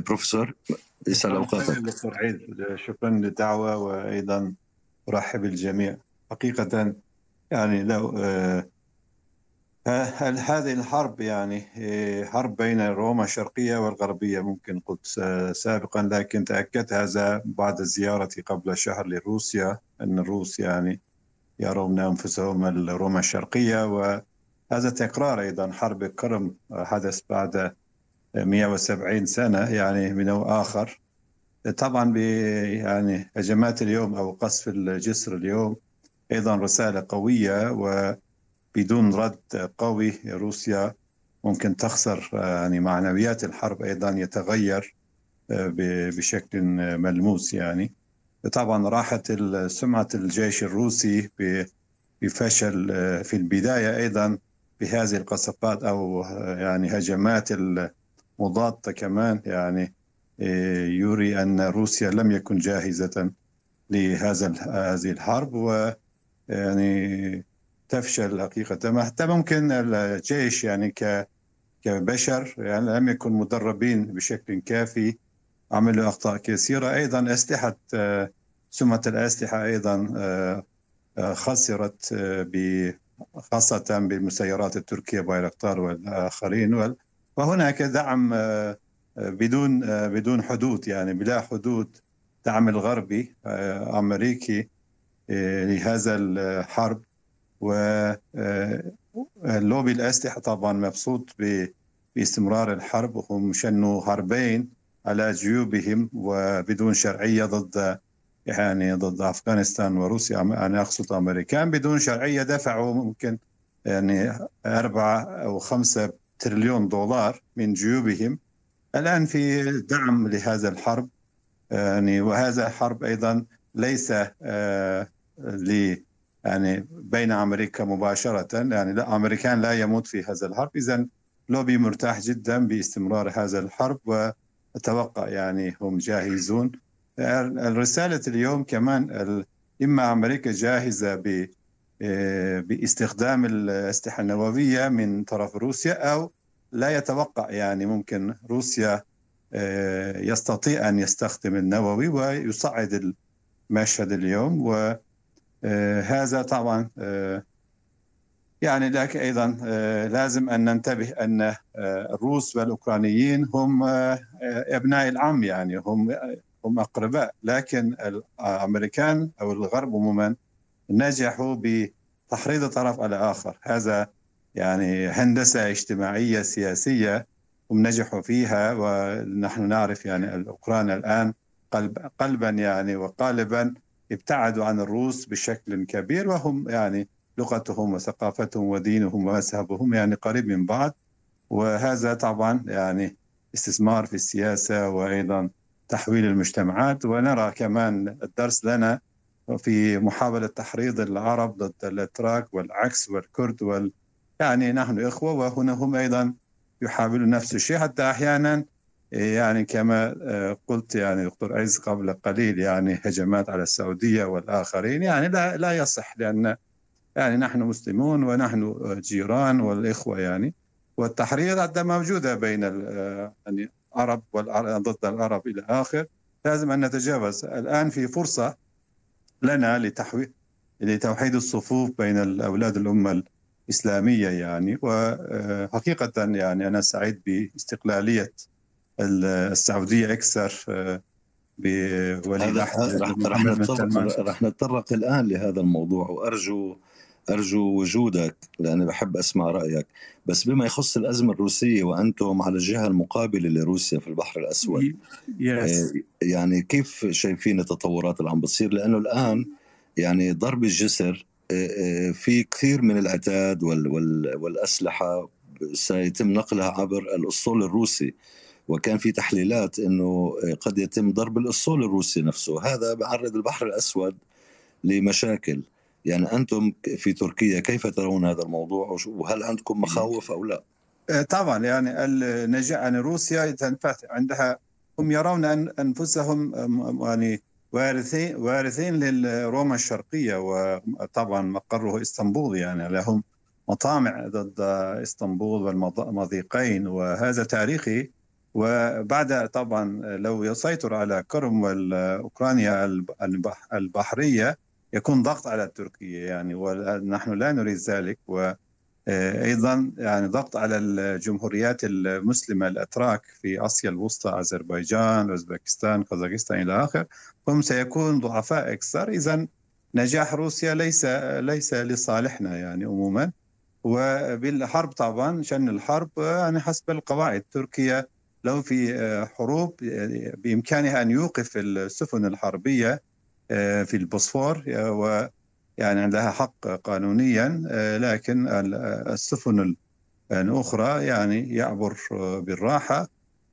بروفيسور يسعد اوقاتك دكتور عيد شكرا للدعوه وايضا ارحب بالجميع حقيقه يعني لو آه، هل هذه الحرب يعني آه، حرب بين روما الشرقية والغربية ممكن قلت آه، سابقا لكن تأكدت هذا بعد زيارتي قبل شهر لروسيا أن الروس يعني يرون أنفسهم روما الشرقية وهذا تكرار أيضا حرب القرم حدث بعد 170 سنة يعني من أو آخر طبعا يعني هجمات اليوم أو قصف الجسر اليوم أيضا رسالة قوية وبدون رد قوي روسيا ممكن تخسر يعني معنويات الحرب أيضا يتغير آه، بشكل ملموس يعني طبعا راحت سمعة الجيش الروسي بفشل آه، في البداية أيضا بهذه القصفات أو آه، يعني هجمات ال مضادة كمان يعني آه، يري أن روسيا لم يكن جاهزة لهذا هذه الحرب و يعني تفشل حقيقة حتى ممكن الجيش يعني ك كبشر يعني لم يكن مدربين بشكل كافي عملوا أخطاء كثيرة أيضا أسلحة آه، سمة الأسلحة أيضا آه، خسرت خاصة بالمسيرات التركية بايركتار والآخرين فهناك دعم آه، آه، بدون آه، بدون حدود يعني بلا حدود دعم الغربي امريكي لهذا الحرب ولوبي الاسلحه طبعا مبسوط باستمرار الحرب وهم شنوا حربين على جيوبهم وبدون شرعيه ضد يعني ضد افغانستان وروسيا انا اقصد الامريكان بدون شرعيه دفعوا ممكن يعني أربعة أو خمسة تريليون دولار من جيوبهم الآن في دعم لهذا الحرب آه، يعني وهذا حرب أيضا ليس آه، ل يعني بين امريكا مباشره يعني الامريكان امريكان لا يموت في هذا الحرب اذا لوبي مرتاح جدا باستمرار هذا الحرب واتوقع يعني هم جاهزون آه، الرساله اليوم كمان اما امريكا جاهزه ب آه، باستخدام الأسلحة النووية من طرف روسيا أو لا يتوقع يعني ممكن روسيا آه، يستطيع أن يستخدم النووي ويصعد المشهد اليوم وهذا آه، طبعا يعني لك أيضا لازم أن ننتبه أن الروس والأوكرانيين هم أبناء العم يعني هم هم أقرباء لكن الأمريكان أو الغرب عموما نجحوا بتحريض الطرف الآخر هذا يعني هندسة اجتماعية سياسية هم نجحوا فيها ونحن نعرف يعني الأوكران الآن قلب قلبا يعني وقالبا ابتعدوا عن الروس بشكل كبير وهم يعني لغتهم وثقافتهم ودينهم ومذهبهم يعني قريب من بعض وهذا طبعا يعني استثمار في السياسة وأيضا تحويل المجتمعات ونرى كمان الدرس لنا في محاولة تحريض العرب ضد الأتراك والعكس والكرد وال... يعني نحن إخوة وهنا هم أيضا يحاولون نفس الشيء حتى أحيانا يعني كما آه، قلت يعني دكتور أيز قبل قليل يعني هجمات على السعودية والآخرين يعني لا, لا يصح لأن يعني نحن مسلمون ونحن آه، جيران والإخوة يعني والتحريض حتى موجودة بين آه، يعني العرب ضد العرب إلى آخر لازم أن نتجاوز الآن في فرصة لنا لتحوي لتوحيد الصفوف بين الاولاد الامه الاسلاميه يعني وحقيقه آه، يعني انا سعيد باستقلاليه السعوديه اكثر آه، بولي رح, رح نتطرق الان لهذا الموضوع وارجو أرجو وجودك لأني بحب أسمع رأيك بس بما يخص الأزمة الروسية وأنتم على الجهة المقابلة لروسيا في البحر الأسود آه، يعني كيف شايفين التطورات اللي عم بتصير لأنه الآن يعني ضرب الجسر آه، آه، في كثير من العتاد والأسلحة سيتم نقلها عبر الأسطول الروسي وكان في تحليلات انه قد يتم ضرب الاسطول الروسي نفسه هذا بعرض البحر الاسود لمشاكل يعني أنتم في تركيا كيف ترون هذا الموضوع وهل عندكم مخاوف أو لا؟ آه، طبعا يعني النجاة عن يعني روسيا تنفتح عندها هم يرون أن أنفسهم يعني وارثين وارثين للروما الشرقية وطبعا مقره اسطنبول يعني لهم مطامع ضد اسطنبول والمضيقين وهذا تاريخي وبعد طبعا لو يسيطر على كرم والاوكرانيا البحريه يكون ضغط على تركيا يعني ونحن لا نريد ذلك و آه، ايضا يعني ضغط على الجمهوريات المسلمه الاتراك في اسيا الوسطى اذربيجان، اوزبكستان، قزاقستان الى اخره، هم سيكون ضعفاء اكثر، اذا نجاح روسيا ليس ليس لصالحنا يعني عموما وبالحرب طبعا شن الحرب يعني حسب القواعد تركيا لو في آه، حروب آه، بامكانها ان يوقف السفن الحربيه آه، في البوسفور و يعني لها حق قانونيا آه، لكن آه، السفن الأخرى يعني يعبر بالراحة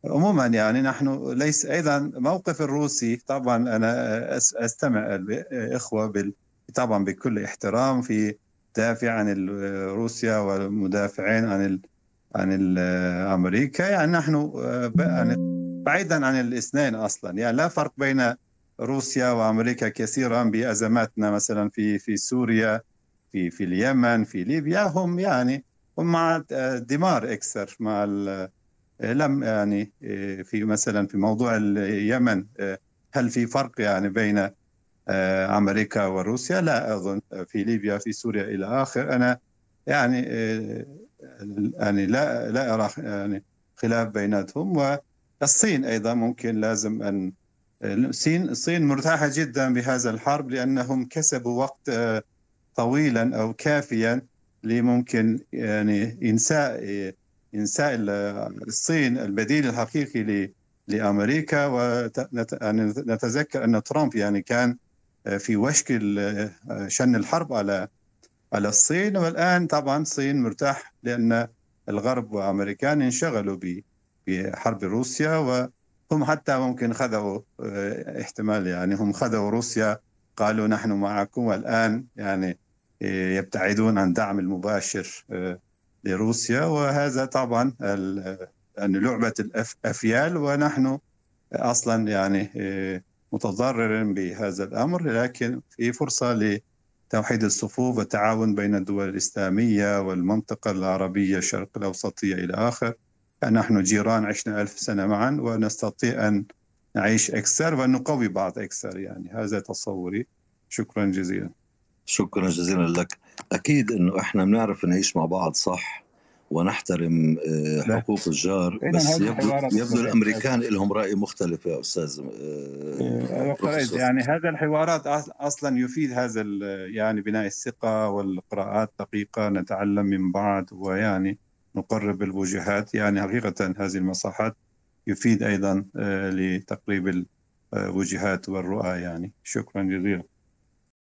عموما يعني نحن ليس أيضا موقف الروسي طبعا أنا أستمع الإخوة بال طبعا بكل احترام في دافع عن روسيا والمدافعين عن عن امريكا يعني نحن بعيدا عن الاثنين اصلا يعني لا فرق بين روسيا وامريكا كثيرا بازماتنا مثلا في في سوريا في في اليمن في ليبيا هم يعني هم مع دمار اكثر مع لم يعني في مثلا في موضوع اليمن هل في فرق يعني بين آه، امريكا وروسيا؟ لا اظن في ليبيا في سوريا الى اخر انا يعني آه، يعني لا لا ارى يعني خلاف بيناتهم والصين ايضا ممكن لازم ان الصين الصين مرتاحة جدا بهذا الحرب لأنهم كسبوا وقت آه، طويلا أو كافيا لممكن يعني إنساء إنساء الصين البديل الحقيقي لأمريكا ونتذكر يعني أن ترامب يعني كان آه، في وشك آه، شن الحرب على على الصين والآن طبعا الصين مرتاح لأن الغرب وأمريكان انشغلوا بحرب روسيا و هم حتى ممكن خذوا آه، احتمال يعني هم خذوا روسيا قالوا نحن معكم والآن يعني آه، يبتعدون عن دعم المباشر آه، لروسيا وهذا طبعا يعني لعبة الأفيال ونحن أصلا يعني متضرر بهذا الأمر لكن في فرصة لتوحيد الصفوف والتعاون بين الدول الإسلامية والمنطقة العربية الشرق الأوسطية إلى آخره نحن جيران عشنا ألف سنة معا ونستطيع أن نعيش أكثر ونقوي بعض أكثر يعني هذا تصوري شكرا جزيلا شكرا جزيلا لك أكيد أنه إحنا بنعرف نعيش مع بعض صح ونحترم آه، حقوق الجار بس يبدو, يبدو الامريكان لهم راي مختلف يا استاذ آه، إيه، يعني هذا الحوارات اصلا يفيد هذا يعني بناء الثقه والقراءات دقيقه نتعلم من بعض ويعني نقرب الوجهات يعني حقيقة هذه المساحات يفيد أيضا آه، لتقريب الوجهات والرؤى يعني شكرا جزيلا